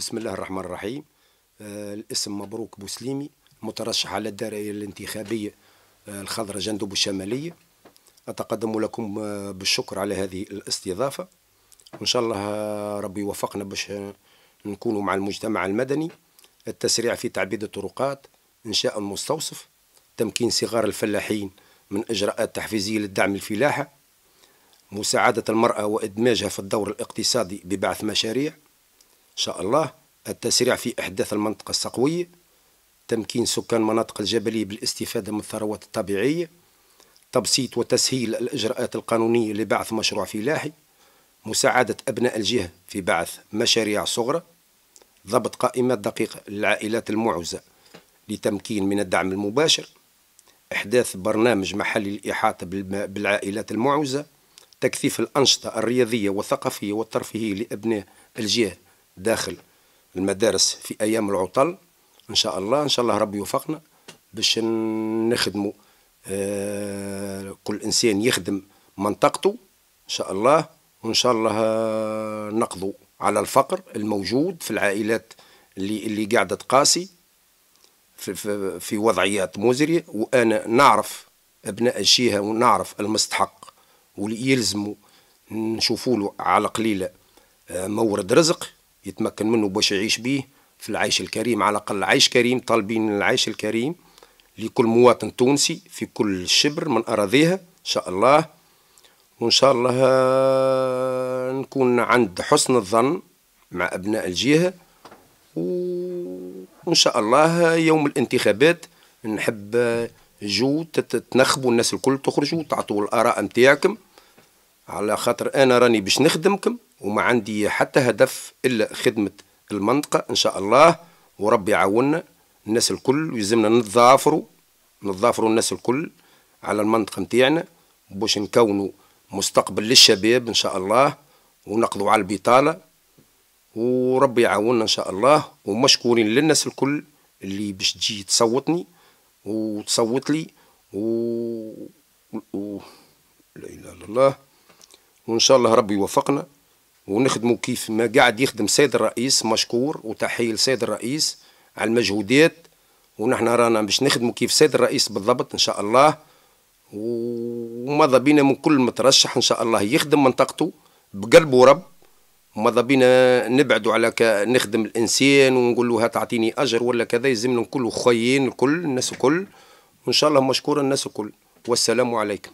بسم الله الرحمن الرحيم آه الاسم مبروك بوسليمي مترشح على الدائرة الانتخابية آه uh, الخضراء جندوب الشمالية أتقدم لكم آه بالشكر على هذه الاستضافة وإن شاء الله uh, ربي يوفقنا باش نكونوا مع المجتمع المدني التسريع في تعبيد الطرقات إنشاء المستوصف تمكين صغار الفلاحين من إجراءات تحفيزية للدعم الفلاحة مساعدة المرأة وإدماجها في الدور الاقتصادي ببعث مشاريع شاء الله التسريع في إحداث المنطقة السقوية تمكين سكان المناطق الجبلية بالاستفادة من الثروات الطبيعية تبسيط وتسهيل الإجراءات القانونية لبعث مشروع فلاحي مساعدة أبناء الجهة في بعث مشاريع صغرى ضبط قائمات دقيقة للعائلات المعوزة لتمكين من الدعم المباشر إحداث برنامج محلي للإحاطة بالعائلات المعوزة تكثيف الأنشطة الرياضية والثقافية والترفيهية لأبناء الجهة داخل المدارس في ايام العطل ان شاء الله ان شاء الله ربي يوفقنا باش نخدموا آه، كل انسان يخدم منطقته ان شاء الله وان شاء الله آه، نقضوا على الفقر الموجود في العائلات اللي اللي قاعده تقاسي في, في, في وضعيات مزريه وانا نعرف ابناء الشيها ونعرف المستحق واللي يلزموا نشوفوا له على قليله آه، مورد رزق يتمكن منه باش يعيش به في العيش الكريم على الأقل عيش كريم طالبين العيش الكريم لكل مواطن تونسي في كل شبر من أراضيها إن شاء الله وإن شاء الله نكون عند حسن الظن مع أبناء الجهة وإن شاء الله يوم الانتخابات نحب جو تتنخبوا الناس الكل تخرجوا تعطوا الآراء متاعكم على خاطر أنا راني باش نخدمكم وما عندي حتى هدف إلا خدمة المنطقة إن شاء الله وربي يعاوننا الناس الكل ويلزمنا نتظافروا نتظافروا الناس الكل على المنطقة نتاعنا باش نكونوا مستقبل للشباب إن شاء الله ونقضوا على البطالة وربي يعاوننا إن شاء الله ومشكورين للناس الكل اللي باش تجي تصوتني وتصوت لي و... و... لا إله إلا الله وإن شاء الله ربي يوفقنا ونخدموا كيف ما قاعد يخدم سيد الرئيس مشكور وتحيه لسيد الرئيس على المجهودات ونحن رانا باش نخدموا كيف سيد الرئيس بالضبط ان شاء الله وماذا بينا من كل مترشح ان شاء الله يخدم منطقته بقلب ورب وماذا بينا نبعد على نخدم الانسان ونقول له تعطيني اجر ولا كذا يلزمنا نكونوا خيين الكل الناس الكل وان شاء الله مشكور الناس الكل والسلام عليكم